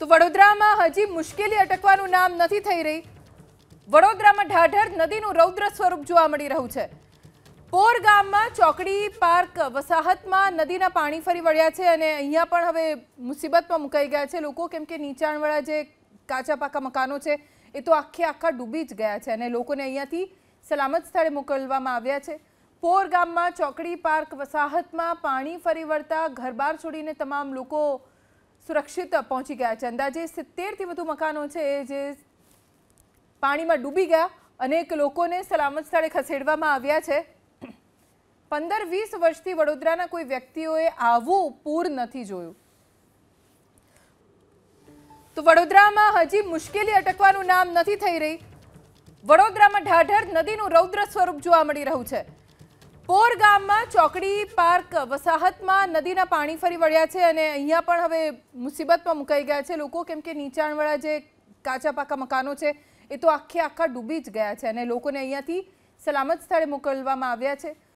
તો વડોદરામાં હજી મુશ્કેલી અટકવાનું નામ નથી થઈ રહી વડોદરામાં ઢાઢર નદીનું રૌદ્ર સ્વરૂપ જોવા મળી રહ્યું છે પોર ગામમાં ચોકડી પાર્ક વસાહતમાં નદીના પાણી ફરી વળ્યા છે અને અહીંયા પણ હવે મુસીબતમાં મુકાઈ ગયા છે લોકો કેમ કે નીચાણવાળા જે કાચા પાકા મકાનો છે એ તો આખે આખા ડૂબી જ ગયા છે અને લોકોને અહીંયાથી સલામત સ્થળે મોકલવામાં આવ્યા છે પોર ગામમાં ચોકડી પાર્ક વસાહતમાં પાણી ફરી વળતા ઘરબાર છોડીને તમામ લોકો સુરક્ષિત પહોંચી ગયા છે અંદાજે સિત્તેરથી વધુ મકાનો છે જે પાણીમાં ડૂબી ગયા અનેક લોકોને સલામત સ્થળે ખસેડવામાં આવ્યા છે પંદર વીસ વર્ષથી વડોદરાના કોઈ વ્યક્તિઓએ આવું પૂર નથી જોયું તો વડોદરામાં હજી મુશ્કેલી અટકવાનું નામ નથી થઈ રહી વડોદરામાં ઢાઢર નદીનું રૌદ્ર સ્વરૂપ જોવા મળી રહ્યું છે વર ગામમાં ચોકડી પાર્ક વસાહતમાં નદીના પાણી ફરી વળ્યા છે અને અહીંયા પણ હવે મુસીબતમાં મુકાઈ ગયા છે લોકો કેમ કે નીચાણવાળા જે કાચા પાકા મકાનો છે એ તો આખે આખા ડૂબી જ ગયા છે અને લોકોને અહીંયાથી સલામત સ્થળે મોકલવામાં આવ્યા છે